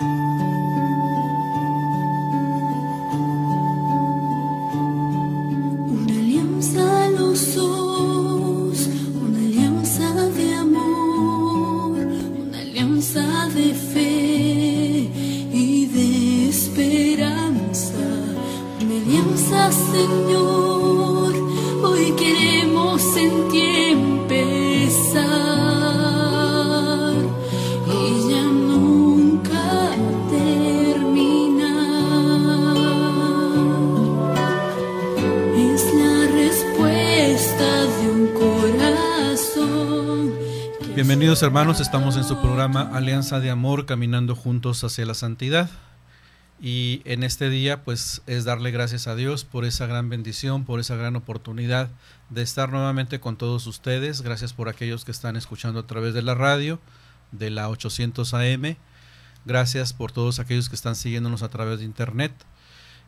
Música hermanos, estamos en su programa Alianza de Amor, caminando juntos hacia la santidad. Y en este día, pues, es darle gracias a Dios por esa gran bendición, por esa gran oportunidad de estar nuevamente con todos ustedes. Gracias por aquellos que están escuchando a través de la radio, de la 800 AM. Gracias por todos aquellos que están siguiéndonos a través de internet.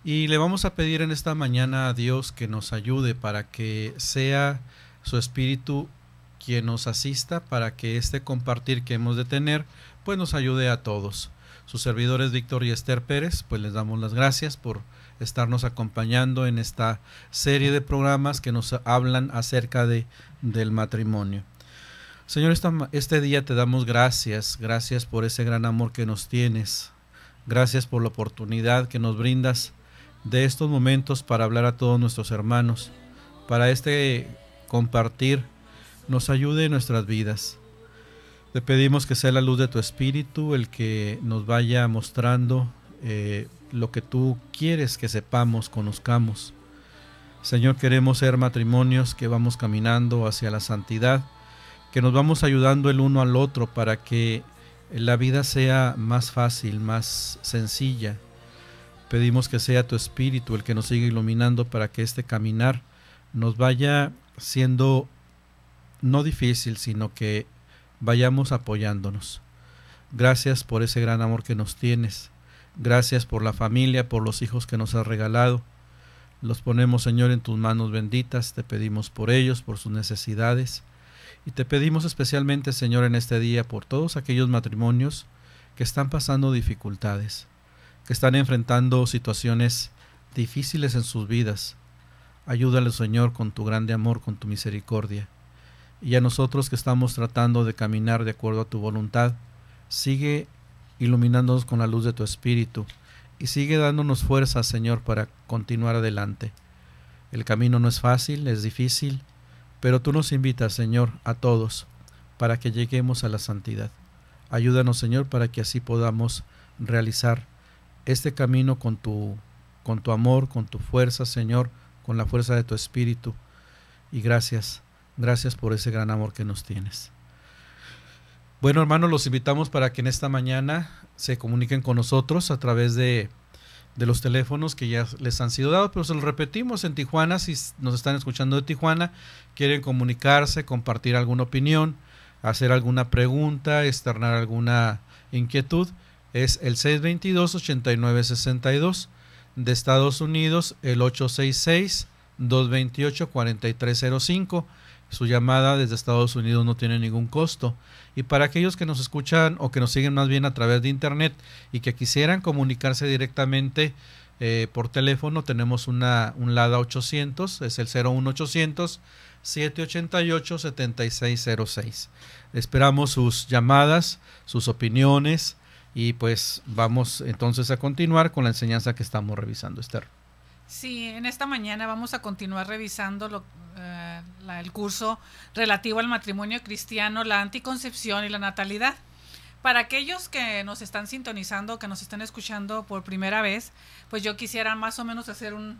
Y le vamos a pedir en esta mañana a Dios que nos ayude para que sea su espíritu quien nos asista para que este compartir que hemos de tener pues nos ayude a todos. Sus servidores Víctor y Esther Pérez, pues les damos las gracias por estarnos acompañando en esta serie de programas que nos hablan acerca de, del matrimonio. Señor, este día te damos gracias, gracias por ese gran amor que nos tienes, gracias por la oportunidad que nos brindas de estos momentos para hablar a todos nuestros hermanos, para este compartir nos ayude en nuestras vidas. Te pedimos que sea la luz de tu espíritu el que nos vaya mostrando eh, lo que tú quieres que sepamos, conozcamos. Señor, queremos ser matrimonios que vamos caminando hacia la santidad, que nos vamos ayudando el uno al otro para que la vida sea más fácil, más sencilla. Pedimos que sea tu espíritu el que nos siga iluminando para que este caminar nos vaya siendo no difícil, sino que vayamos apoyándonos. Gracias por ese gran amor que nos tienes. Gracias por la familia, por los hijos que nos has regalado. Los ponemos, Señor, en tus manos benditas. Te pedimos por ellos, por sus necesidades. Y te pedimos especialmente, Señor, en este día por todos aquellos matrimonios que están pasando dificultades, que están enfrentando situaciones difíciles en sus vidas. Ayúdale, Señor, con tu grande amor, con tu misericordia y a nosotros que estamos tratando de caminar de acuerdo a tu voluntad. Sigue iluminándonos con la luz de tu Espíritu y sigue dándonos fuerza, Señor, para continuar adelante. El camino no es fácil, es difícil, pero tú nos invitas, Señor, a todos, para que lleguemos a la santidad. Ayúdanos, Señor, para que así podamos realizar este camino con tu, con tu amor, con tu fuerza, Señor, con la fuerza de tu Espíritu. Y gracias Gracias por ese gran amor que nos tienes. Bueno, hermanos, los invitamos para que en esta mañana se comuniquen con nosotros a través de, de los teléfonos que ya les han sido dados, pero se los repetimos en Tijuana, si nos están escuchando de Tijuana, quieren comunicarse, compartir alguna opinión, hacer alguna pregunta, externar alguna inquietud, es el 622-8962 de Estados Unidos, el 866-228-4305 su llamada desde Estados Unidos no tiene ningún costo. Y para aquellos que nos escuchan o que nos siguen más bien a través de Internet y que quisieran comunicarse directamente eh, por teléfono, tenemos una, un LADA 800, es el 01800 788 7606. Esperamos sus llamadas, sus opiniones y pues vamos entonces a continuar con la enseñanza que estamos revisando, Esther. Sí, en esta mañana vamos a continuar revisando lo, eh, el curso relativo al matrimonio cristiano, la anticoncepción y la natalidad. Para aquellos que nos están sintonizando, que nos están escuchando por primera vez, pues yo quisiera más o menos hacer un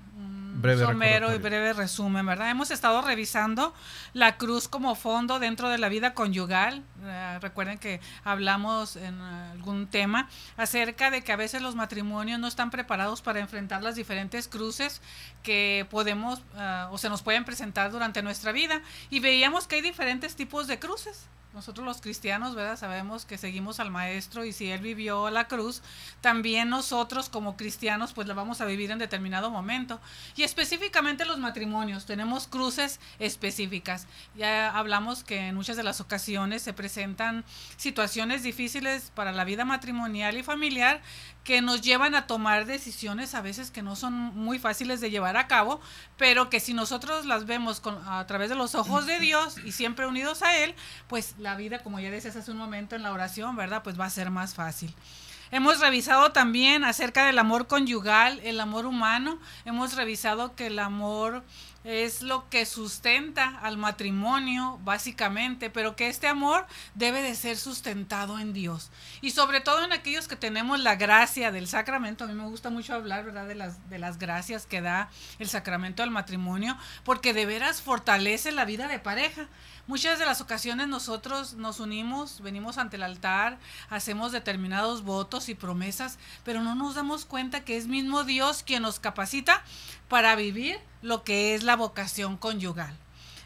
breve somero y breve resumen, ¿verdad? Hemos estado revisando la cruz como fondo dentro de la vida conyugal. Eh, recuerden que hablamos en algún tema acerca de que a veces los matrimonios no están preparados para enfrentar las diferentes cruces que podemos eh, o se nos pueden presentar durante nuestra vida. Y veíamos que hay diferentes tipos de cruces nosotros los cristianos, ¿verdad? Sabemos que seguimos al Maestro y si Él vivió la cruz, también nosotros como cristianos pues la vamos a vivir en determinado momento. Y específicamente los matrimonios, tenemos cruces específicas. Ya hablamos que en muchas de las ocasiones se presentan situaciones difíciles para la vida matrimonial y familiar que nos llevan a tomar decisiones a veces que no son muy fáciles de llevar a cabo, pero que si nosotros las vemos con, a través de los ojos de Dios y siempre unidos a Él, pues la vida, como ya decías hace un momento en la oración, ¿verdad? Pues va a ser más fácil. Hemos revisado también acerca del amor conyugal, el amor humano. Hemos revisado que el amor es lo que sustenta al matrimonio, básicamente, pero que este amor debe de ser sustentado en Dios. Y sobre todo en aquellos que tenemos la gracia del sacramento, a mí me gusta mucho hablar, ¿verdad?, de las, de las gracias que da el sacramento al matrimonio, porque de veras fortalece la vida de pareja. Muchas de las ocasiones nosotros nos unimos, venimos ante el altar, hacemos determinados votos, y promesas, pero no nos damos cuenta que es mismo Dios quien nos capacita para vivir lo que es la vocación conyugal.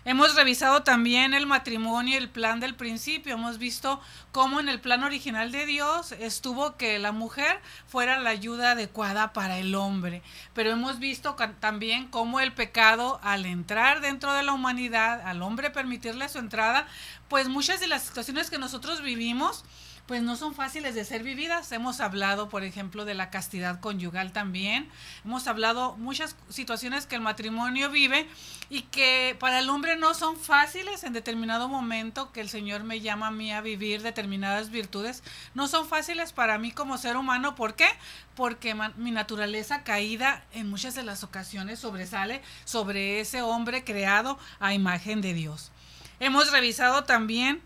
Hemos revisado también el matrimonio y el plan del principio. Hemos visto cómo en el plan original de Dios estuvo que la mujer fuera la ayuda adecuada para el hombre. Pero hemos visto también cómo el pecado, al entrar dentro de la humanidad, al hombre permitirle su entrada, pues muchas de las situaciones que nosotros vivimos pues no son fáciles de ser vividas. Hemos hablado, por ejemplo, de la castidad conyugal también. Hemos hablado muchas situaciones que el matrimonio vive y que para el hombre no son fáciles en determinado momento que el Señor me llama a mí a vivir determinadas virtudes. No son fáciles para mí como ser humano. ¿Por qué? Porque mi naturaleza caída en muchas de las ocasiones sobresale sobre ese hombre creado a imagen de Dios. Hemos revisado también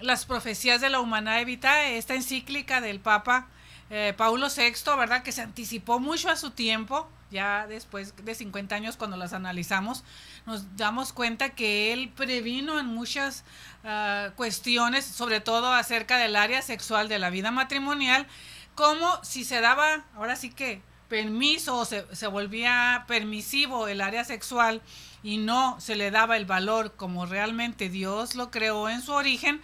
las profecías de la humanidad evita esta encíclica del Papa eh, Paulo VI, ¿verdad? Que se anticipó mucho a su tiempo, ya después de 50 años cuando las analizamos, nos damos cuenta que él previno en muchas ah, cuestiones, sobre todo acerca del área sexual de la vida matrimonial, como si se daba, ahora sí que permiso o se, se volvía permisivo el área sexual y no se le daba el valor como realmente Dios lo creó en su origen,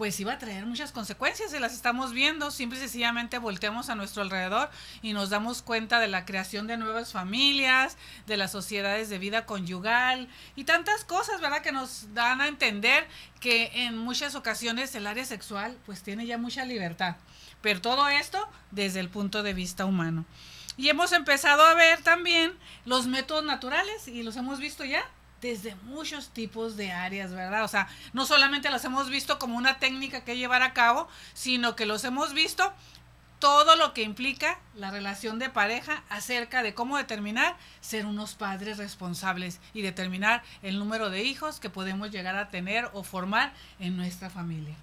pues iba a traer muchas consecuencias y las estamos viendo. Simple y sencillamente volteamos a nuestro alrededor y nos damos cuenta de la creación de nuevas familias, de las sociedades de vida conyugal y tantas cosas, ¿verdad? Que nos dan a entender que en muchas ocasiones el área sexual pues tiene ya mucha libertad. Pero todo esto desde el punto de vista humano. Y hemos empezado a ver también los métodos naturales y los hemos visto ya, desde muchos tipos de áreas, ¿verdad? O sea, no solamente los hemos visto como una técnica que llevar a cabo, sino que los hemos visto todo lo que implica la relación de pareja acerca de cómo determinar ser unos padres responsables y determinar el número de hijos que podemos llegar a tener o formar en nuestra familia.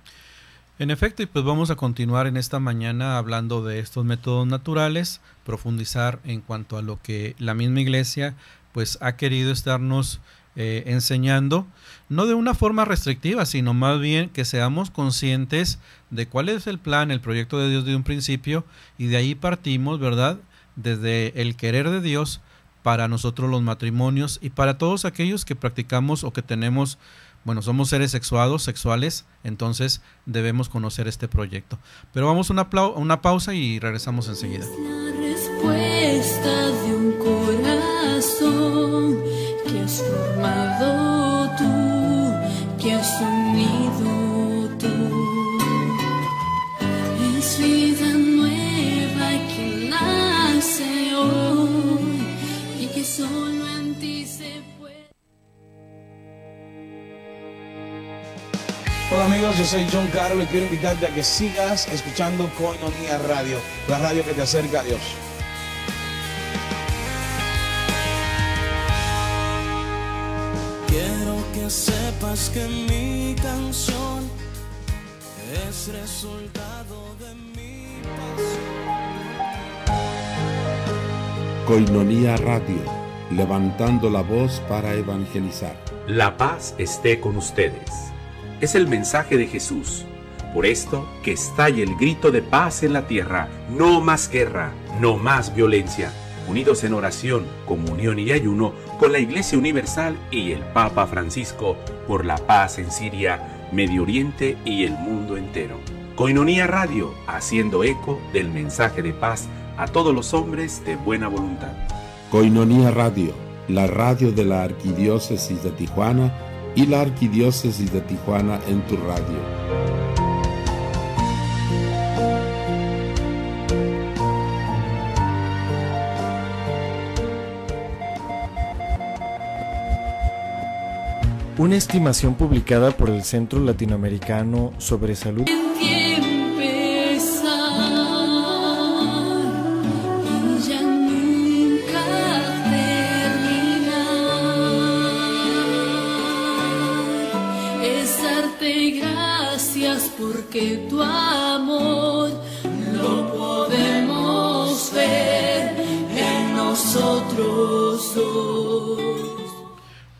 En efecto, y pues vamos a continuar en esta mañana hablando de estos métodos naturales, profundizar en cuanto a lo que la misma iglesia pues ha querido estarnos eh, enseñando, no de una forma restrictiva, sino más bien que seamos conscientes de cuál es el plan, el proyecto de Dios de un principio, y de ahí partimos, ¿verdad? Desde el querer de Dios para nosotros los matrimonios y para todos aquellos que practicamos o que tenemos bueno, somos seres sexuados, sexuales, entonces debemos conocer este proyecto. Pero vamos a una, una pausa y regresamos enseguida. La respuesta de un corazón que tú, que has unido tú. Es vida nueva que nace hoy y que solo en ti se puede. Hola amigos, yo soy John Carlos y quiero invitarte a que sigas escuchando Coinonía Radio, la radio que te acerca a Dios. sepas que mi canción es resultado de mi pasión. Coinonía Radio, levantando la voz para evangelizar. La paz esté con ustedes. Es el mensaje de Jesús. Por esto, que estalle el grito de paz en la tierra. No más guerra, no más violencia. Unidos en oración, comunión y ayuno, con la Iglesia Universal y el Papa Francisco por la paz en Siria, Medio Oriente y el mundo entero. Coinonía Radio, haciendo eco del mensaje de paz a todos los hombres de buena voluntad. Coinonía Radio, la radio de la Arquidiócesis de Tijuana y la Arquidiócesis de Tijuana en tu radio. Una estimación publicada por el Centro Latinoamericano sobre Salud. gracias porque tu amor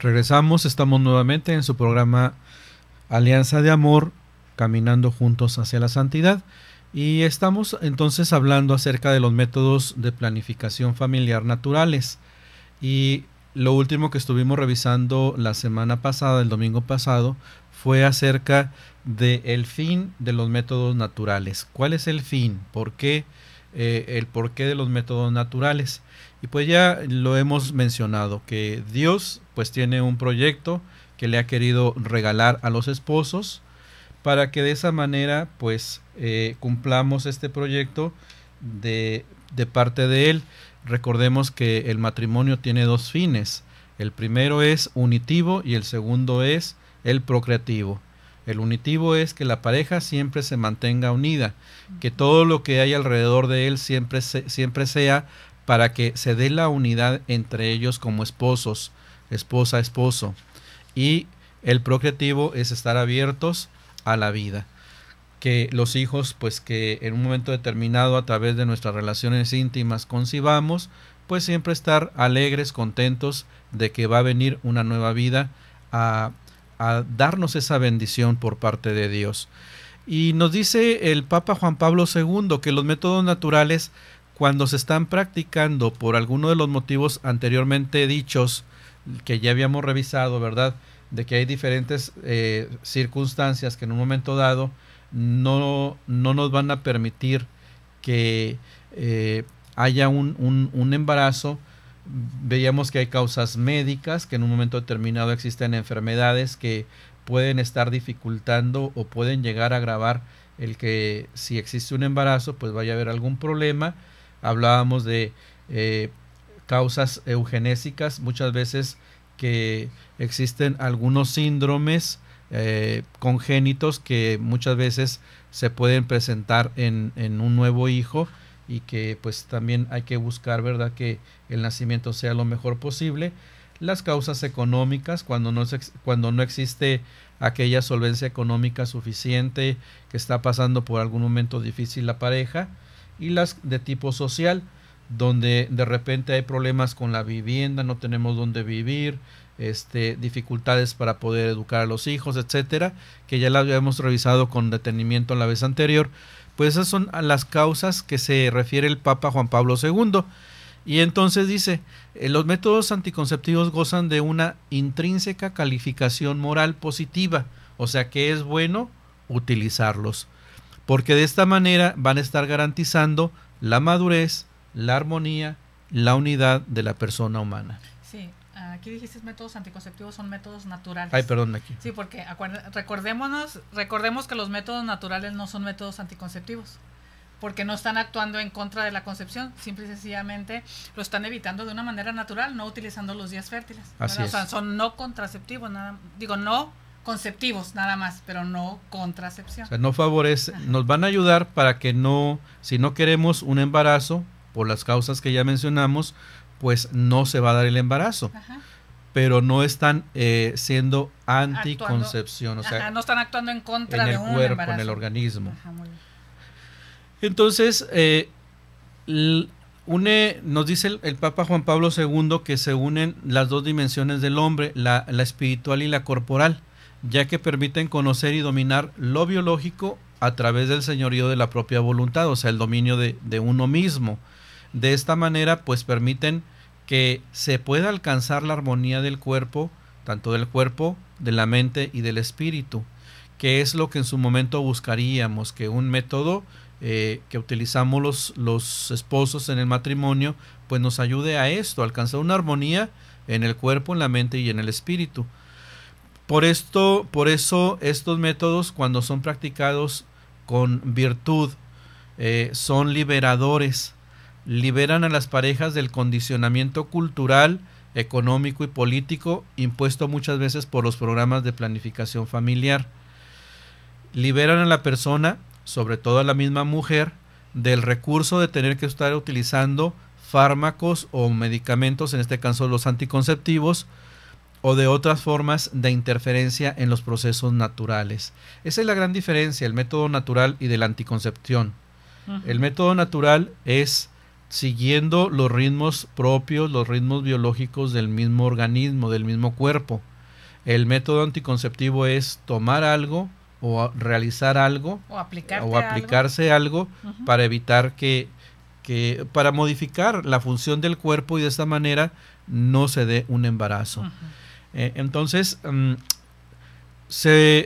Regresamos, estamos nuevamente en su programa Alianza de Amor, caminando juntos hacia la santidad. Y estamos entonces hablando acerca de los métodos de planificación familiar naturales. Y lo último que estuvimos revisando la semana pasada, el domingo pasado, fue acerca del fin de los métodos naturales. ¿Cuál es el fin? ¿Por qué? Eh, el porqué de los métodos naturales. Y pues ya lo hemos mencionado, que Dios pues tiene un proyecto que le ha querido regalar a los esposos para que de esa manera pues eh, cumplamos este proyecto de, parte de Él. Recordemos que el matrimonio tiene dos fines. El primero es unitivo y el segundo es el procreativo. El unitivo es que la pareja siempre se mantenga unida, que todo lo que hay alrededor de él siempre, siempre sea para que se dé la unidad entre ellos como esposos, esposa, esposo. Y el procreativo es estar abiertos a la vida. Que los hijos, pues que en un momento determinado a través de nuestras relaciones íntimas concibamos, pues siempre estar alegres, contentos de que va a venir una nueva vida a, a darnos esa bendición por parte de Dios. Y nos dice el Papa Juan Pablo II que los métodos naturales cuando se están practicando por alguno de los motivos anteriormente dichos que ya habíamos revisado, ¿verdad? De que hay diferentes eh, circunstancias que en un momento dado no, no nos van a permitir que eh, haya un, un, embarazo. Veíamos que hay causas médicas, que en un momento determinado existen enfermedades que pueden estar dificultando o pueden llegar a agravar el que si existe un embarazo, pues vaya a haber algún problema hablábamos de eh, causas eugenésicas, muchas veces que existen algunos síndromes eh, congénitos que muchas veces se pueden presentar en, en, un nuevo hijo y que pues también hay que buscar, ¿verdad?, que el nacimiento sea lo mejor posible. Las causas económicas, cuando no, cuando no existe aquella solvencia económica suficiente, que está pasando por algún momento difícil la pareja, y las de tipo social, donde de repente hay problemas con la vivienda, no tenemos dónde vivir, este, dificultades para poder educar a los hijos, etcétera, que ya las habíamos revisado con detenimiento en la vez anterior. Pues esas son las causas que se refiere el Papa Juan Pablo II. Y entonces dice, eh, los métodos anticonceptivos gozan de una intrínseca calificación moral positiva, o sea que es bueno utilizarlos porque de esta manera van a estar garantizando la madurez, la armonía, la unidad de la persona humana. Sí, aquí dijiste métodos anticonceptivos son métodos naturales. Ay, perdón, aquí. Sí, porque recordémonos, recordemos que los métodos naturales no son métodos anticonceptivos, porque no están actuando en contra de la concepción, simple y sencillamente lo están evitando de una manera natural, no utilizando los días fértiles. Así es. O sea, son no contraceptivos, nada, digo, no conceptivos nada más, pero no contracepción. O sea, no favorece, nos van a ayudar para que no, si no queremos un embarazo, por las causas que ya mencionamos, pues no se va a dar el embarazo. Pero no están eh, siendo anticoncepción, o sea, no están actuando en contra de un cuerpo, en el organismo. Entonces, eh, une, nos dice el, Papa Juan Pablo II que se unen las dos dimensiones del hombre, la espiritual y la corporal ya que permiten conocer y dominar lo biológico a través del señorío de la propia voluntad, o sea, el dominio de, uno mismo. De esta manera, pues permiten que se pueda alcanzar la armonía del cuerpo, tanto del cuerpo, de la mente y del espíritu, que es lo que en su momento buscaríamos, que un método eh, que utilizamos los, los esposos en el matrimonio, pues nos ayude a esto, a alcanzar una armonía en el cuerpo, en la mente y en el espíritu. Por esto, por eso estos métodos cuando son practicados con virtud eh, son liberadores, liberan a las parejas del condicionamiento cultural, económico y político impuesto muchas veces por los programas de planificación familiar. Liberan a la persona, sobre todo a la misma mujer, del recurso de tener que estar utilizando fármacos o medicamentos, en este caso los anticonceptivos, o de otras formas de interferencia en los procesos naturales. Esa es la gran diferencia, el método natural y de la anticoncepción. El método natural es siguiendo los ritmos propios, los ritmos biológicos del mismo organismo, del mismo cuerpo. El método anticonceptivo es tomar algo o realizar algo o, aplicarse algo, para evitar que, que, para modificar la función del cuerpo y de esta manera no se dé un embarazo. Eh, entonces, mm,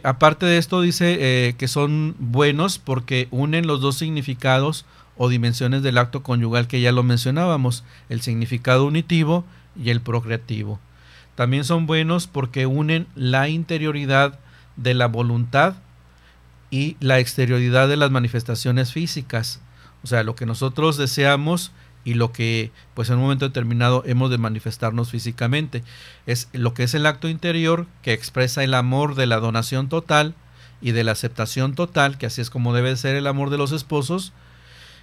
aparte de esto, dice eh, que son buenos porque unen los dos significados o dimensiones del acto conyugal que ya lo mencionábamos, el significado unitivo y el procreativo. También son buenos porque unen la interioridad de la voluntad y la exterioridad de las manifestaciones físicas. O sea, lo que nosotros deseamos y lo que pues en un momento determinado hemos de manifestarnos físicamente. Es lo que es el acto interior que expresa el amor de la donación total y de la aceptación total, que así es como debe ser el amor de los esposos,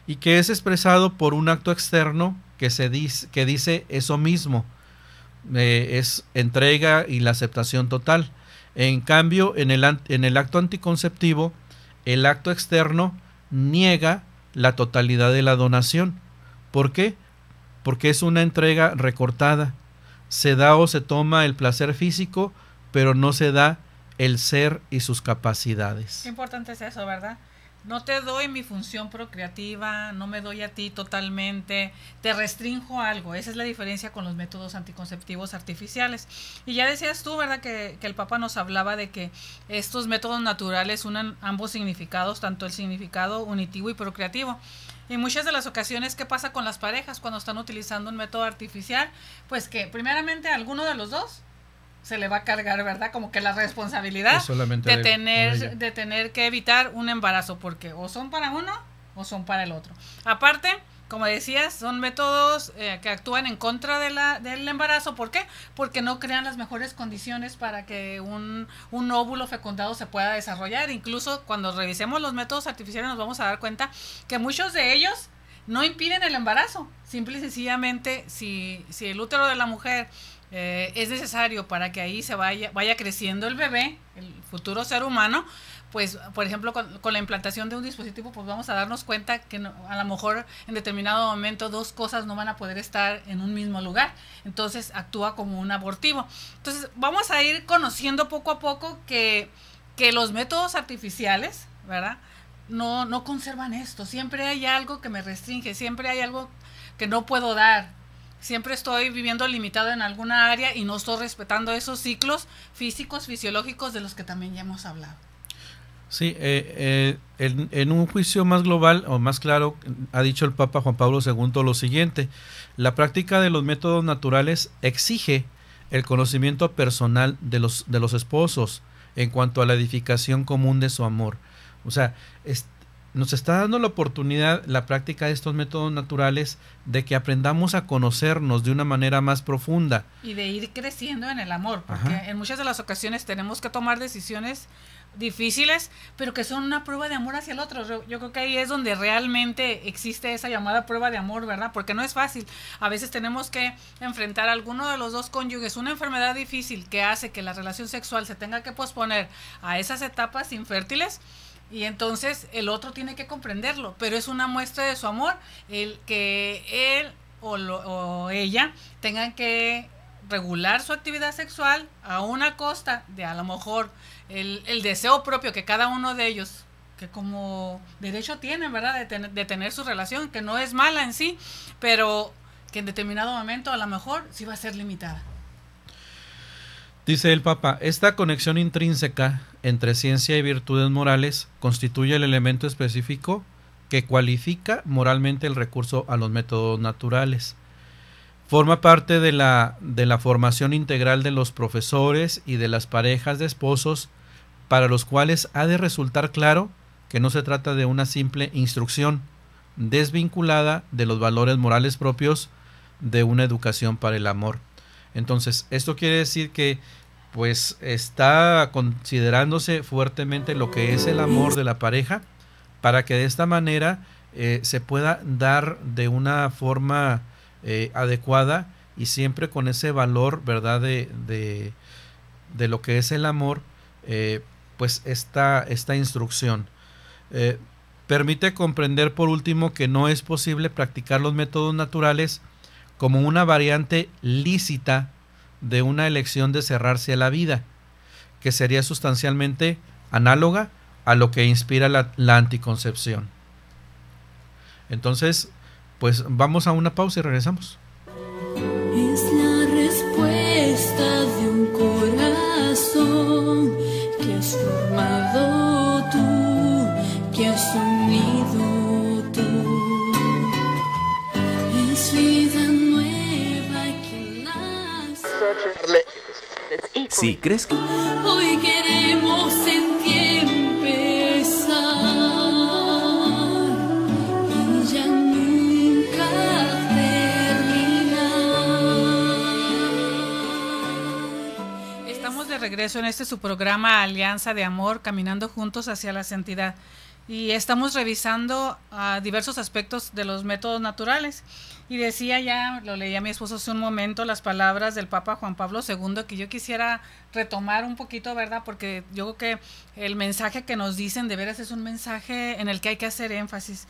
y que es expresado por un acto externo que, se dice, que dice eso mismo, eh, es entrega y la aceptación total. En cambio, en el, en el acto anticonceptivo, el acto externo niega la totalidad de la donación ¿Por qué? Porque es una entrega recortada. Se da o se toma el placer físico, pero no se da el ser y sus capacidades. Qué importante es eso, ¿verdad? No te doy mi función procreativa, no me doy a ti totalmente, te restrinjo algo. Esa es la diferencia con los métodos anticonceptivos artificiales. Y ya decías tú, ¿verdad? Que, que el Papa nos hablaba de que estos métodos naturales unan ambos significados, tanto el significado unitivo y procreativo. Y muchas de las ocasiones, que pasa con las parejas cuando están utilizando un método artificial? Pues que primeramente alguno de los dos se le va a cargar, ¿verdad? Como que la responsabilidad tener, de tener que evitar un embarazo, porque o son para uno o son para el otro. Aparte, como decías, son métodos eh, que actúan en contra de la, del embarazo. ¿Por qué? Porque no crean las mejores condiciones para que un, un óvulo fecundado se pueda desarrollar. Incluso cuando revisemos los métodos artificiales nos vamos a dar cuenta que muchos de ellos no impiden el embarazo. Simple y sencillamente, si, si el útero de la mujer eh, es necesario para que ahí se vaya, vaya creciendo el bebé, el futuro ser humano, pues, por ejemplo, con, la implantación de un dispositivo, pues vamos a darnos cuenta que a lo mejor en determinado momento dos cosas no van a poder estar en un mismo lugar. Entonces actúa como un abortivo. Entonces vamos a ir conociendo poco a poco que, que los métodos artificiales, ¿verdad? No, no conservan esto. Siempre hay algo que me restringe, siempre hay algo que no puedo dar, siempre estoy viviendo limitado en alguna área y no estoy respetando esos ciclos físicos, fisiológicos de los que también ya hemos hablado. Sí, eh, eh, en, un juicio más global o más claro, ha dicho el Papa Juan Pablo II lo siguiente, la práctica de los métodos naturales exige el conocimiento personal de los, de los esposos en cuanto a la edificación común de su amor. O sea, es, nos está dando la oportunidad la práctica de estos métodos naturales de que aprendamos a conocernos de una manera más profunda. Y de ir creciendo en el amor, porque en muchas de las ocasiones tenemos que tomar decisiones difíciles, pero que son una prueba de amor hacia el otro. Yo, yo, creo que ahí es donde realmente existe esa llamada prueba de amor, ¿verdad? Porque no es fácil. A veces tenemos que enfrentar a alguno de los dos cónyuges una enfermedad difícil que hace que la relación sexual se tenga que posponer a esas etapas infértiles y entonces el otro tiene que comprenderlo, pero es una muestra de su amor el que él o, ella tengan que regular su actividad sexual a una costa de a lo mejor el, el deseo propio que cada uno de ellos que como derecho tienen, ¿verdad? De, de, tener su relación, que no es mala en sí, pero que en determinado momento a lo mejor sí va a ser limitada. Dice el Papa, esta conexión intrínseca entre ciencia y virtudes morales constituye el elemento específico que cualifica moralmente el recurso a los métodos naturales. Forma parte de la, de la formación integral de los profesores y de las parejas de esposos para los cuales ha de resultar claro que no se trata de una simple instrucción desvinculada de los valores morales propios de una educación para el amor. Entonces, esto quiere decir que pues está considerándose fuertemente lo que es el amor de la pareja para que de esta manera eh, se pueda dar de una forma eh, adecuada y siempre con ese valor, ¿verdad? De, de, lo que es el amor, eh, pues esta, esta instrucción. permite comprender por último que no es posible practicar los métodos naturales como una variante lícita de una elección de cerrarse a la vida, que sería sustancialmente análoga a lo que inspira la, anticoncepción. Entonces, pues vamos a una pausa y regresamos. Sí, ¿crees que...? Hoy queremos en empezar y ya nunca terminar. Estamos de regreso en este su programa Alianza de Amor, caminando juntos hacia la santidad y estamos revisando ah, diversos aspectos de los métodos naturales. Y decía ya, lo leía mi esposo hace un momento, las palabras del Papa Juan Pablo II, que yo quisiera retomar un poquito, ¿verdad? Porque yo creo que el mensaje que nos dicen de veras es un mensaje en el que hay que hacer énfasis.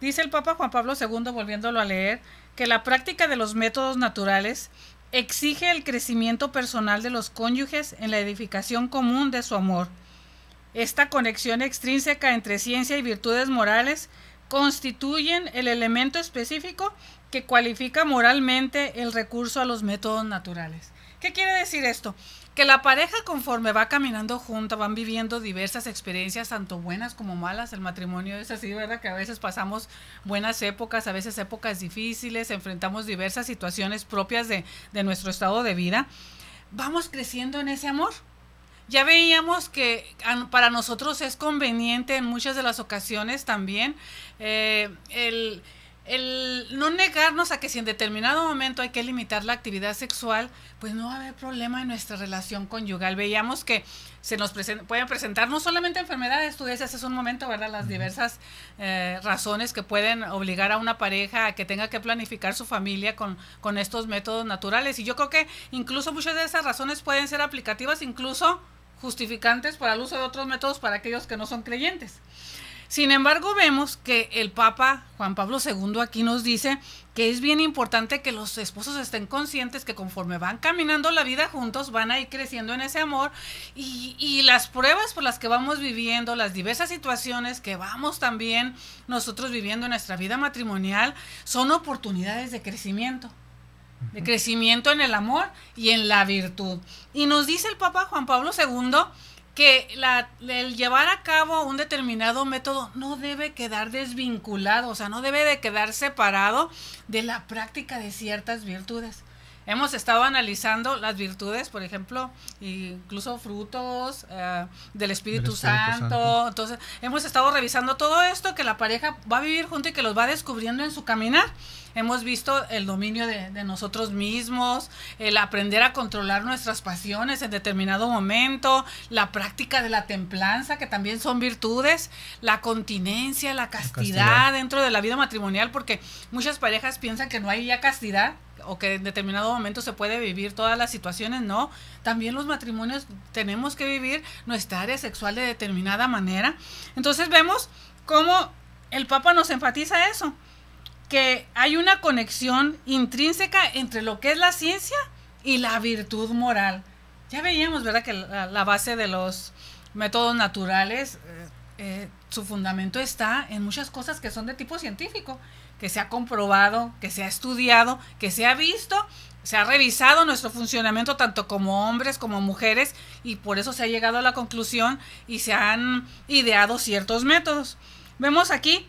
Dice el Papa Juan Pablo II, volviéndolo a leer, que la práctica de los métodos naturales exige el crecimiento personal de los cónyuges en la edificación común de su amor esta conexión extrínseca entre ciencia y virtudes morales constituyen el elemento específico que cualifica moralmente el recurso a los métodos naturales. ¿Qué quiere decir esto? Que la pareja conforme va caminando junta, van viviendo diversas experiencias, tanto buenas como malas. El matrimonio es así, ¿verdad? Que a veces pasamos buenas épocas, a veces épocas difíciles, enfrentamos diversas situaciones propias de, de nuestro estado de vida. Vamos creciendo en ese amor ya veíamos que para nosotros es conveniente en muchas de las ocasiones también eh, el, no negarnos a que si en determinado momento hay que limitar la actividad sexual, pues no va a haber problema en nuestra relación conyugal. Veíamos que se nos present, pueden presentar no solamente enfermedades, tú decías es un momento, ¿verdad? Las diversas eh, razones que pueden obligar a una pareja a que tenga que planificar su familia con, con estos métodos naturales. Y yo creo que incluso muchas de esas razones pueden ser aplicativas incluso justificantes para el uso de otros métodos para aquellos que no son creyentes. Sin embargo, vemos que el Papa Juan Pablo II aquí nos dice que es bien importante que los esposos estén conscientes que conforme van caminando la vida juntos, van a ir creciendo en ese amor y, las pruebas por las que vamos viviendo, las diversas situaciones que vamos también nosotros viviendo en nuestra vida matrimonial, son oportunidades de crecimiento de crecimiento en el amor y en la virtud. Y nos dice el Papa Juan Pablo II que la, el llevar a cabo un determinado método no debe quedar desvinculado, o sea, no debe de quedar separado de la práctica de ciertas virtudes. Hemos estado analizando las virtudes, por ejemplo, incluso frutos eh, del Espíritu, Santo. Santo. Entonces, hemos estado revisando todo esto que la pareja va a vivir junto y que los va descubriendo en su caminar hemos visto el dominio de, nosotros mismos, el aprender a controlar nuestras pasiones en determinado momento, la práctica de la templanza, que también son virtudes, la continencia, la castidad, dentro de la vida matrimonial, porque muchas parejas piensan que no hay ya castidad o que en determinado momento se puede vivir todas las situaciones, no. También los matrimonios tenemos que vivir nuestra área sexual de determinada manera. Entonces vemos cómo el Papa nos enfatiza eso que hay una conexión intrínseca entre lo que es la ciencia y la virtud moral. Ya veíamos, ¿verdad?, que la, base de los métodos naturales, eh, eh, su fundamento está en muchas cosas que son de tipo científico, que se ha comprobado, que se ha estudiado, que se ha visto, se ha revisado nuestro funcionamiento tanto como hombres como mujeres y por eso se ha llegado a la conclusión y se han ideado ciertos métodos. Vemos aquí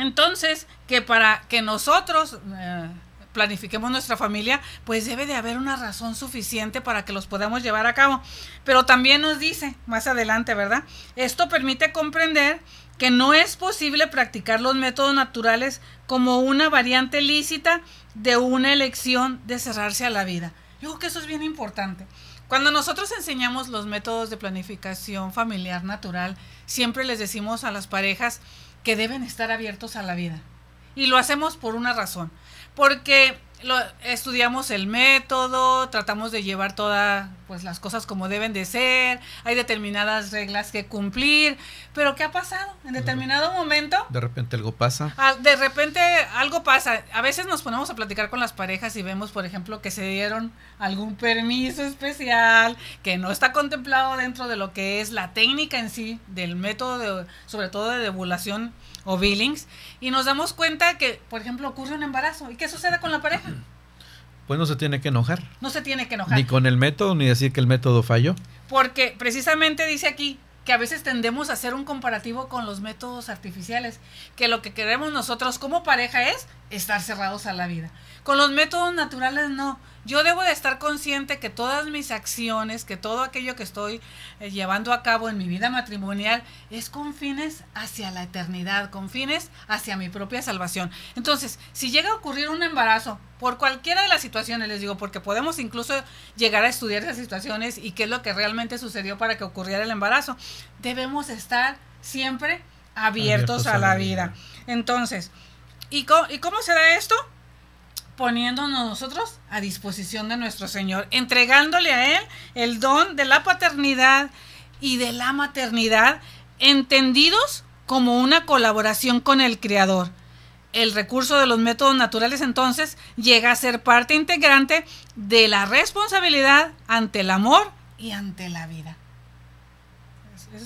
entonces, que para que nosotros eh, planifiquemos nuestra familia, pues debe de haber una razón suficiente para que los podamos llevar a cabo. Pero también nos dice más adelante, ¿verdad? Esto permite comprender que no es posible practicar los métodos naturales como una variante lícita de una elección de cerrarse a la vida. Yo creo que eso es bien importante. Cuando nosotros enseñamos los métodos de planificación familiar natural, siempre les decimos a las parejas, que deben estar abiertos a la vida. Y lo hacemos por una razón. Porque lo, estudiamos el método, tratamos de llevar todas pues, las cosas como deben de ser, hay determinadas reglas que cumplir, pero ¿qué ha pasado? En determinado momento... De repente algo pasa. Ah, de repente algo pasa. A veces nos ponemos a platicar con las parejas y vemos, por ejemplo, que se dieron algún permiso especial que no está contemplado dentro de lo que es la técnica en sí del método, sobre todo de devulación o Billings y nos damos cuenta que, por ejemplo, ocurre un embarazo. ¿Y qué sucede con la pareja? Pues no se tiene que enojar. No se tiene que enojar. Ni con el método, ni decir que el método falló. Porque precisamente dice aquí que a veces tendemos a hacer un comparativo con los métodos artificiales, que lo que queremos nosotros como pareja es estar cerrados a la vida. Con los métodos naturales no. Yo debo de estar consciente que todas mis acciones, que todo aquello que estoy eh, llevando a cabo en mi vida matrimonial es con fines hacia la eternidad, con fines hacia mi propia salvación. Entonces, si llega a ocurrir un embarazo, por cualquiera de las situaciones, les digo, porque podemos incluso llegar a estudiar esas situaciones y qué es lo que realmente sucedió para que ocurriera el embarazo, debemos estar siempre abiertos, a, la, vida. Entonces, ¿y cómo, ¿y cómo se da esto? poniéndonos nosotros a disposición de nuestro Señor, entregándole a Él el don de la paternidad y de la maternidad, entendidos como una colaboración con el Creador. El recurso de los métodos naturales entonces llega a ser parte integrante de la responsabilidad ante el amor y ante la vida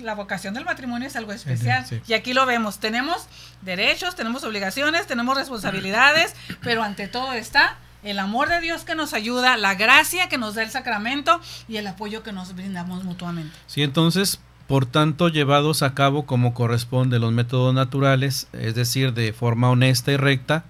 la vocación del matrimonio es algo especial. Y aquí lo vemos. Tenemos derechos, tenemos obligaciones, tenemos responsabilidades, pero ante todo está el amor de Dios que nos ayuda, la gracia que nos da el sacramento y el apoyo que nos brindamos mutuamente. Sí, entonces, por tanto, llevados a cabo como corresponde los métodos naturales, es decir, de forma honesta y recta,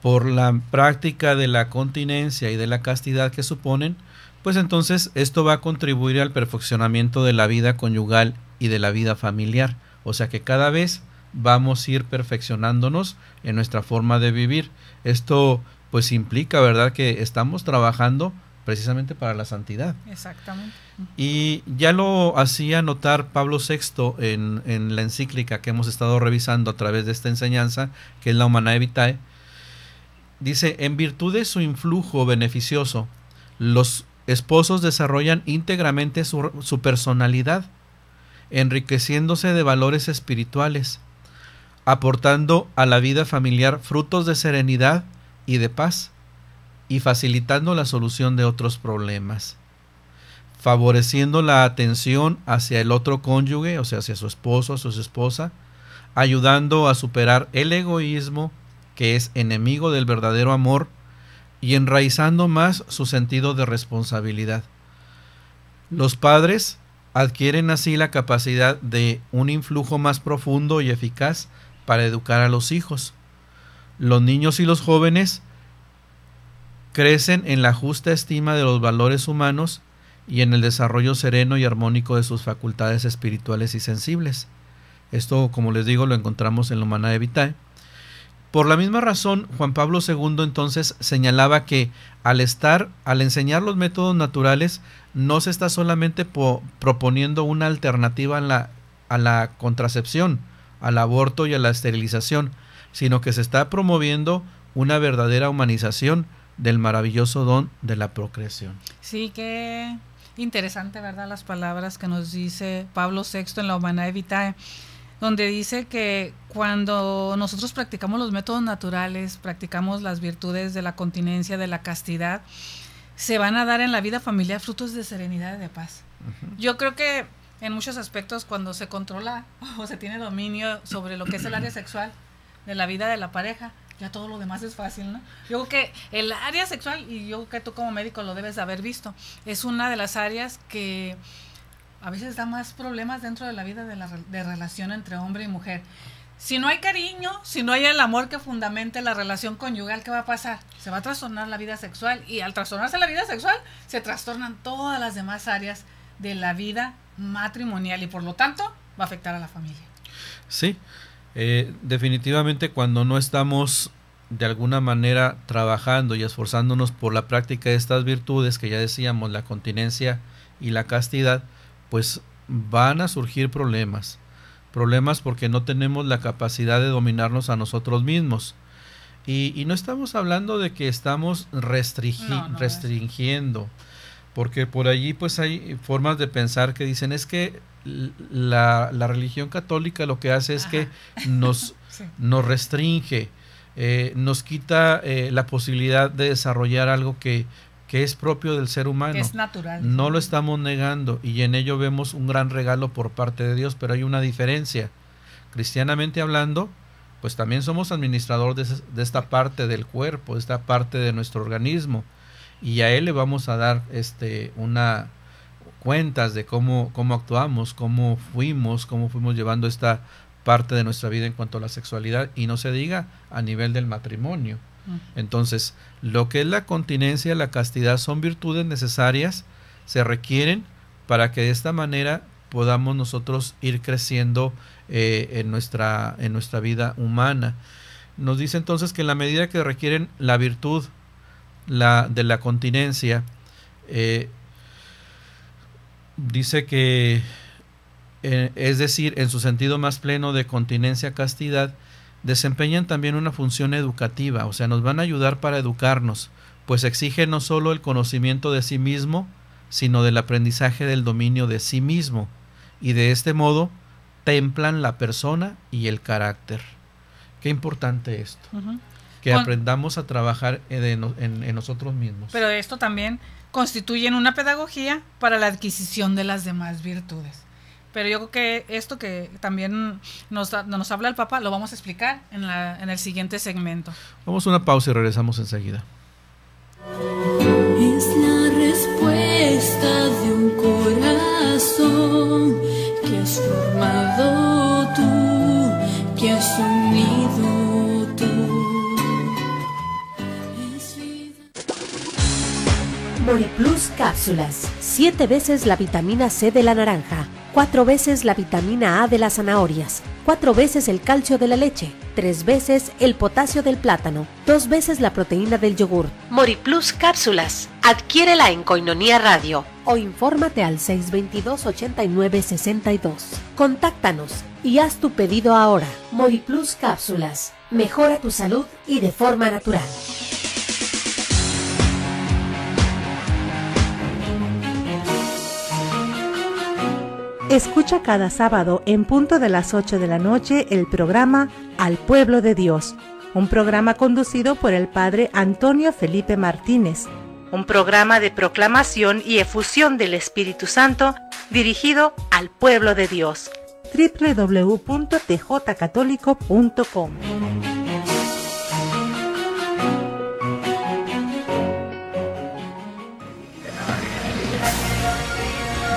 por la práctica de la continencia y de la castidad que suponen, pues entonces esto va a contribuir al perfeccionamiento de la vida conyugal y de la vida familiar. O sea que cada vez vamos a ir perfeccionándonos en nuestra forma de vivir. Esto pues implica, ¿verdad?, que estamos trabajando precisamente para la santidad. Exactamente. Y ya lo hacía notar Pablo VI en, la encíclica que hemos estado revisando a través de esta enseñanza, que es la Humanae Vitae. Dice, en virtud de su influjo beneficioso, los esposos desarrollan íntegramente su, personalidad, enriqueciéndose de valores espirituales, aportando a la vida familiar frutos de serenidad y de paz, y facilitando la solución de otros problemas, favoreciendo la atención hacia el otro cónyuge, o sea, hacia su esposo, o su esposa, ayudando a superar el egoísmo, que es enemigo del verdadero amor, y enraizando más su sentido de responsabilidad. Los padres adquieren así la capacidad de un influjo más profundo y eficaz para educar a los hijos. Los niños y los jóvenes crecen en la justa estima de los valores humanos y en el desarrollo sereno y armónico de sus facultades espirituales y sensibles. Esto, como les digo, lo encontramos en la Humana de Vitae. Por la misma razón, Juan Pablo II entonces señalaba que al estar, al enseñar los métodos naturales, no se está solamente proponiendo una alternativa la, a la contracepción, al aborto y a la esterilización, sino que se está promoviendo una verdadera humanización del maravilloso don de la procreación. Sí, qué interesante, ¿verdad? Las palabras que nos dice Pablo VI en la Humanae Vitae donde dice que cuando nosotros practicamos los métodos naturales, practicamos las virtudes de la continencia, de la castidad, se van a dar en la vida familiar frutos de serenidad y de paz. Yo creo que en muchos aspectos cuando se controla o se tiene dominio sobre lo que es el área sexual de la vida de la pareja, ya todo lo demás es fácil, ¿no? Yo creo que el área sexual, y yo creo que tú como médico lo debes haber visto, es una de las áreas que a veces da más problemas dentro de la vida de, la, relación entre hombre y mujer. Si no hay cariño, si no hay el amor que fundamente la relación conyugal, ¿qué va a pasar? Se va a trastornar la vida sexual y al trastornarse la vida sexual se trastornan todas las demás áreas de la vida matrimonial y por lo tanto va a afectar a la familia. Sí, eh, definitivamente cuando no estamos de alguna manera trabajando y esforzándonos por la práctica de estas virtudes que ya decíamos, la continencia y la castidad, pues van a surgir problemas. Problemas porque no tenemos la capacidad de dominarnos a nosotros mismos. Y, no estamos hablando de que estamos restringiendo, porque por allí pues hay formas de pensar que dicen es que la, religión católica lo que hace es que nos, nos restringe, eh, nos quita eh, la posibilidad de desarrollar algo que que es propio del ser humano. No lo estamos negando y en ello vemos un gran regalo por parte de Dios, pero hay una diferencia. Cristianamente hablando, pues también somos administradores de, esta parte del cuerpo, de esta parte de nuestro organismo y a él le vamos a dar este una cuentas de cómo cómo actuamos, cómo fuimos, cómo fuimos llevando esta parte de nuestra vida en cuanto a la sexualidad y no se diga a nivel del matrimonio. Entonces, lo que es la continencia la castidad son virtudes necesarias, se requieren para que de esta manera podamos nosotros ir creciendo eh, en, nuestra, en nuestra vida humana. Nos dice entonces que en la medida que requieren la virtud la, de la continencia, eh, dice que, eh, es decir, en su sentido más pleno de continencia, castidad, desempeñan también una función educativa, o sea, nos van a ayudar para educarnos, pues exige no solo el conocimiento de sí mismo, sino del aprendizaje del dominio de sí mismo, y de este modo templan la persona y el carácter. Qué importante esto, que aprendamos a trabajar en, nosotros mismos. Pero esto también constituye una pedagogía para la adquisición de las demás virtudes. Pero yo creo que esto que también nos, habla el Papa lo vamos a explicar en, la, en el siguiente segmento. Vamos a una pausa y regresamos enseguida. Es la respuesta de un corazón que has formado tú, que unido tú. Moriplus cápsulas, siete veces la vitamina C de la naranja cuatro veces la vitamina A de las zanahorias, cuatro veces el calcio de la leche, tres veces el potasio del plátano, dos veces la proteína del yogur. Moriplus cápsulas. Adquiérela en Coinonía Radio o infórmate al 622-8962. Contáctanos y haz tu pedido ahora. Moriplus cápsulas. Mejora tu salud y de forma natural. Escucha cada sábado en punto de las 8 de la noche el programa Al Pueblo de Dios, un programa conducido por el Padre Antonio Felipe Martínez, un programa de proclamación y efusión del Espíritu Santo dirigido al pueblo de Dios. www.tjcatólico.com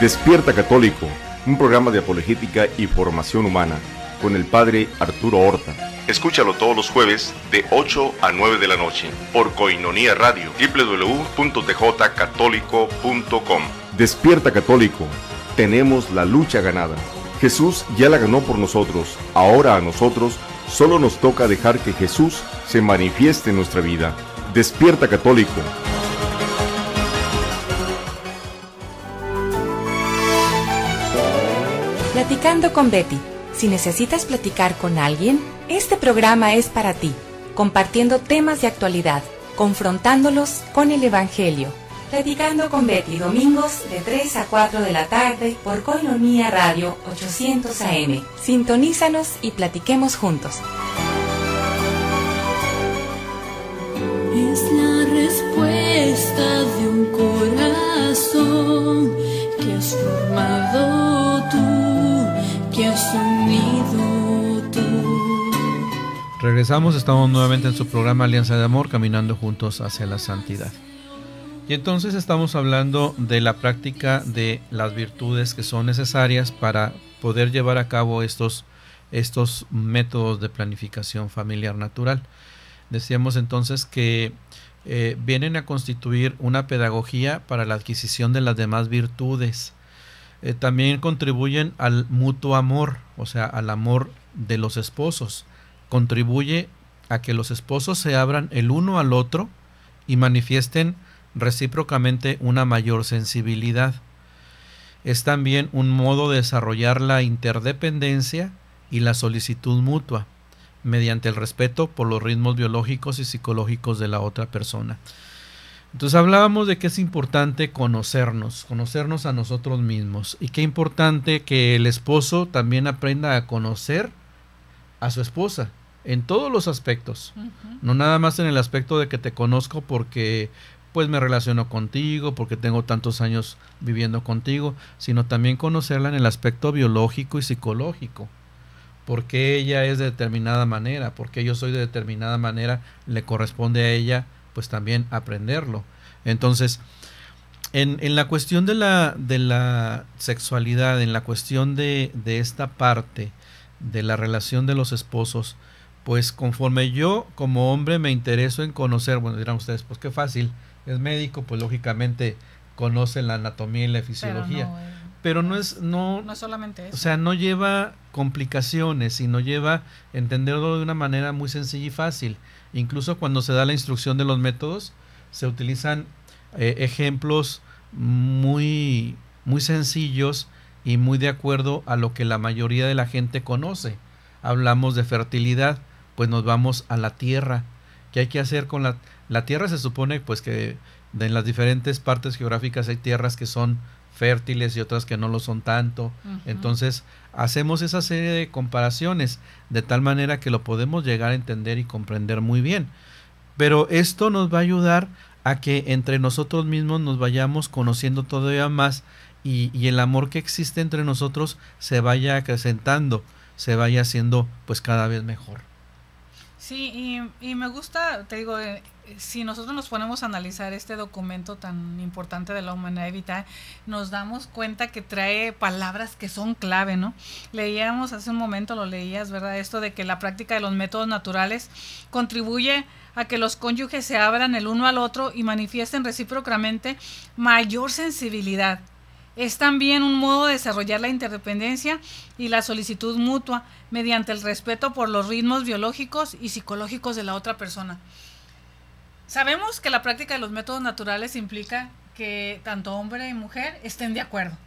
Despierta Católico un programa de apologética y formación humana con el padre Arturo Horta. Escúchalo todos los jueves de 8 a 9 de la noche por Coinonía Radio, www.tjcatólico.com. Despierta católico, tenemos la lucha ganada. Jesús ya la ganó por nosotros, ahora a nosotros solo nos toca dejar que Jesús se manifieste en nuestra vida. Despierta católico. con Betty. Si necesitas platicar con alguien, este programa es para ti, compartiendo temas de actualidad, confrontándolos con el Evangelio. Platicando con Betty, domingos de 3 a 4 de la tarde por Colonia Radio 800 AM. Sintonízanos y platiquemos juntos. Es la respuesta de un corazón que formado que tú. Regresamos, estamos nuevamente en su programa Alianza de Amor, caminando juntos hacia la santidad. Y entonces estamos hablando de la práctica de las virtudes que son necesarias para poder llevar a cabo estos, estos métodos de planificación familiar natural. Decíamos entonces que eh, vienen a constituir una pedagogía para la adquisición de las demás virtudes eh, también contribuyen al mutuo amor, o sea, al amor de los esposos. Contribuye a que los esposos se abran el uno al otro y manifiesten recíprocamente una mayor sensibilidad. Es también un modo de desarrollar la interdependencia y la solicitud mutua mediante el respeto por los ritmos biológicos y psicológicos de la otra persona. Entonces hablábamos de que es importante conocernos, conocernos a nosotros mismos y qué importante que el esposo también aprenda a conocer a su esposa en todos los aspectos, no nada más en el aspecto de que te conozco porque pues me relaciono contigo, porque tengo tantos años viviendo contigo, sino también conocerla en el aspecto biológico y psicológico. Porque ella es de determinada manera, porque yo soy de determinada manera, le corresponde a ella pues también aprenderlo. Entonces, en, en la cuestión de la, de la sexualidad, en la cuestión de, esta parte de la relación de los esposos, pues conforme yo como hombre me intereso en conocer, bueno, dirán ustedes, pues qué fácil, es médico, pues lógicamente conoce la anatomía y la fisiología pero no es no no solamente eso. o sea no lleva complicaciones sino lleva entenderlo de una manera muy sencilla y fácil incluso cuando se da la instrucción de los métodos se utilizan eh, ejemplos muy muy sencillos y muy de acuerdo a lo que la mayoría de la gente conoce hablamos de fertilidad pues nos vamos a la tierra qué hay que hacer con la la tierra se supone pues que en las diferentes partes geográficas hay tierras que son fértiles y otras que no lo son tanto. Entonces, hacemos esa serie de comparaciones de tal manera que lo podemos llegar a entender y comprender muy bien. Pero esto nos va a ayudar a que entre nosotros mismos nos vayamos conociendo todavía más y, y el amor que existe entre nosotros se vaya acrecentando, se vaya haciendo pues cada vez mejor. Sí, y, me gusta, te digo, eh, eh, si nosotros nos ponemos a analizar este documento tan importante de la humanidad vital, nos damos cuenta que trae palabras que son clave, ¿no? Leíamos hace un momento, lo leías, ¿verdad? Esto de que la práctica de los métodos naturales contribuye a que los cónyuges se abran el uno al otro y manifiesten recíprocamente mayor sensibilidad es también un modo de desarrollar la interdependencia y la solicitud mutua mediante el respeto por los ritmos biológicos y psicológicos de la otra persona. Sabemos que la práctica de los métodos naturales implica que tanto hombre y mujer estén de acuerdo.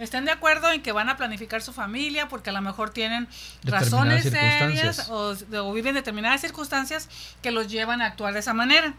Estén de acuerdo en que van a planificar su familia porque a lo mejor tienen razones serias o, viven determinadas circunstancias que los llevan a actuar de esa manera.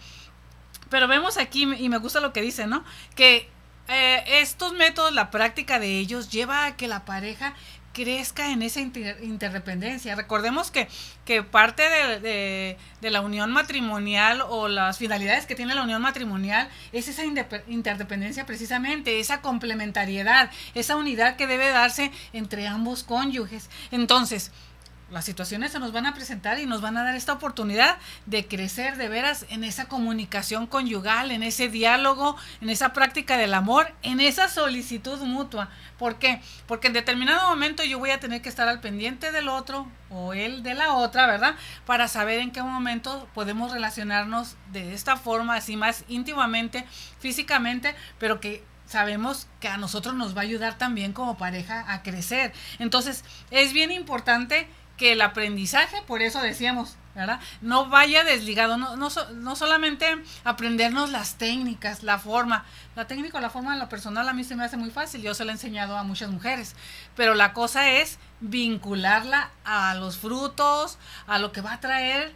Pero vemos aquí, y me gusta lo que dice, ¿no? Que eh, estos métodos, la práctica de ellos, lleva a que la pareja crezca en esa interdependencia. Recordemos que, que parte de, la unión matrimonial o las finalidades que tiene la unión matrimonial es esa interdependencia precisamente, esa complementariedad, esa unidad que debe darse entre ambos cónyuges. Entonces, las situaciones se nos van a presentar y nos van a dar esta oportunidad de crecer de veras en esa comunicación conyugal, en ese diálogo, en esa práctica del amor, en esa solicitud mutua. ¿Por qué? Porque en determinado momento yo voy a tener que estar al pendiente del otro o él de la otra, ¿verdad? Para saber en qué momento podemos relacionarnos de esta forma, así más íntimamente, físicamente, pero que sabemos que a nosotros nos va a ayudar también como pareja a crecer. Entonces, es bien importante que el aprendizaje, por eso decíamos, ¿verdad? No vaya desligado, no, no, no solamente aprendernos las técnicas, la forma. La técnica o la forma de lo personal a mí se me hace muy fácil, yo se la he enseñado a muchas mujeres, pero la cosa es vincularla a los frutos, a lo que va a traer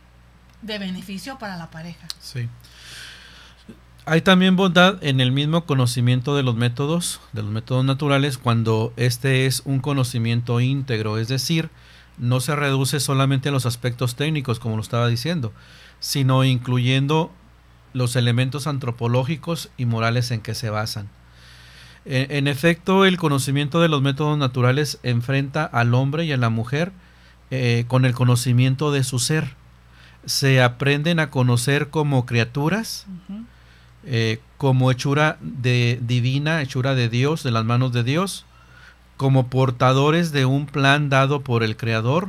de beneficio para la pareja. Sí. Hay también bondad en el mismo conocimiento de los métodos, de los métodos naturales, cuando este es un conocimiento íntegro, es decir, no se reduce solamente a los aspectos técnicos, como lo estaba diciendo, sino incluyendo los elementos antropológicos y morales en que se basan. En, efecto, el conocimiento de los métodos naturales enfrenta al hombre y a la mujer eh, con el conocimiento de su ser. Se aprenden a conocer como criaturas, eh, como hechura de, divina, hechura de Dios, de las manos de Dios, como portadores de un plan dado por el Creador.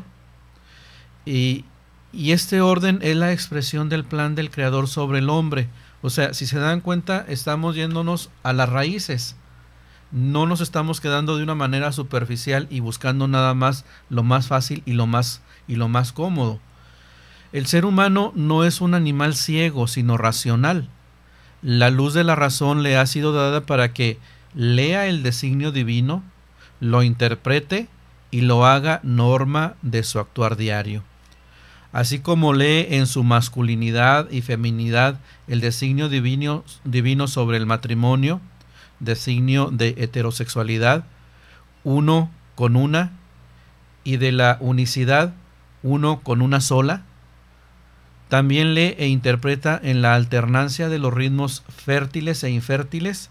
Y, y este orden es la expresión del plan del Creador sobre el hombre. O sea, si se dan cuenta, estamos yéndonos a las raíces. No nos estamos quedando de una manera superficial y buscando nada más lo más fácil y lo más y lo más cómodo. El ser humano no es un animal ciego, sino racional. La luz de la razón le ha sido dada para que lea el designio divino, lo interprete y lo haga norma de su actuar diario. Así como lee en su masculinidad y feminidad el designio divino, sobre el matrimonio, designio de heterosexualidad, uno con una, y de la unicidad, uno con una sola, también lee e interpreta en la alternancia de los ritmos fértiles e infértiles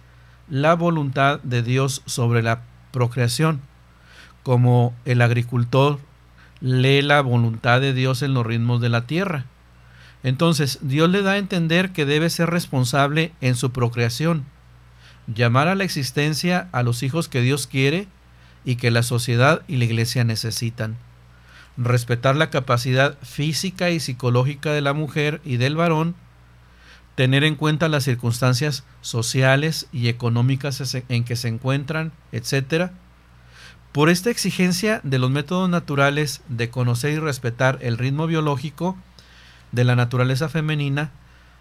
la voluntad de Dios sobre la procreación, como el agricultor lee la voluntad de Dios en los ritmos de la tierra. Entonces, Dios le da a entender que debe ser responsable en su procreación, llamar a la existencia a los hijos que Dios quiere y que la sociedad y la iglesia necesitan, respetar la capacidad física y psicológica de la mujer y del varón, tener en cuenta las circunstancias sociales y económicas en que se encuentran, etc. Por esta exigencia de los métodos naturales de conocer y respetar el ritmo biológico de la naturaleza femenina,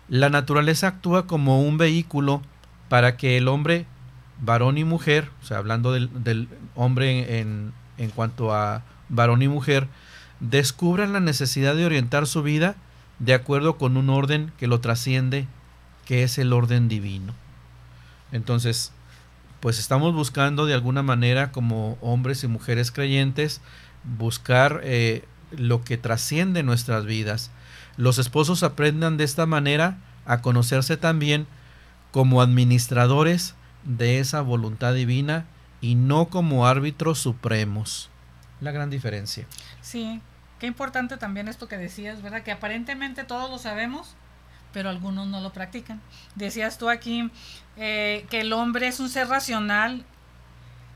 la naturaleza actúa como un vehículo para que el hombre, varón y mujer, o sea, hablando del, del hombre en, en cuanto a varón y mujer, descubran la necesidad de orientar su vida de acuerdo con un orden que lo trasciende, que es el orden divino. Entonces, pues estamos buscando de alguna manera como hombres y mujeres creyentes, buscar eh, lo que trasciende nuestras vidas. Los esposos aprendan de esta manera a conocerse también como administradores de esa voluntad divina y no como árbitros supremos. La gran diferencia. Sí, Qué importante también esto que decías, ¿verdad? Que aparentemente todos lo sabemos, pero algunos no lo practican. Decías tú aquí eh, que el hombre es un ser racional,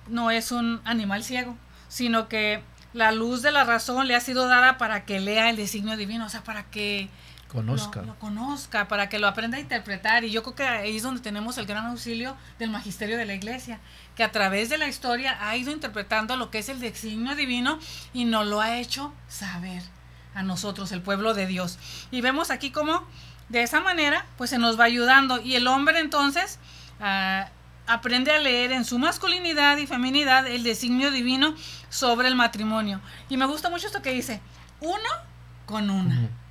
no es un animal ciego, sino que la luz de la razón le ha sido dada para que lea el designio divino, o sea, para que conozca. Lo, conozca, para que lo aprenda a interpretar. Y yo creo que ahí es donde tenemos el gran auxilio del magisterio de la iglesia, que a través de la historia ha ido interpretando lo que es el designio divino y nos lo ha hecho saber a nosotros, el pueblo de Dios. Y vemos aquí cómo de esa manera, pues se nos va ayudando. Y el hombre entonces ah, aprende a leer en su masculinidad y feminidad el designio divino sobre el matrimonio. Y me gusta mucho esto que dice, uno con una.